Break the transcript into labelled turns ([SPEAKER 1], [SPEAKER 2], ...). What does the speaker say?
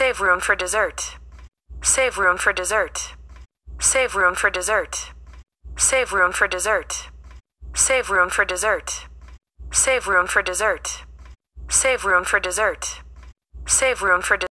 [SPEAKER 1] Save room for dessert. Save room for dessert. Save room for dessert. Save room for dessert. Save room for dessert. Save room for dessert. Save room for dessert. Save room for dessert.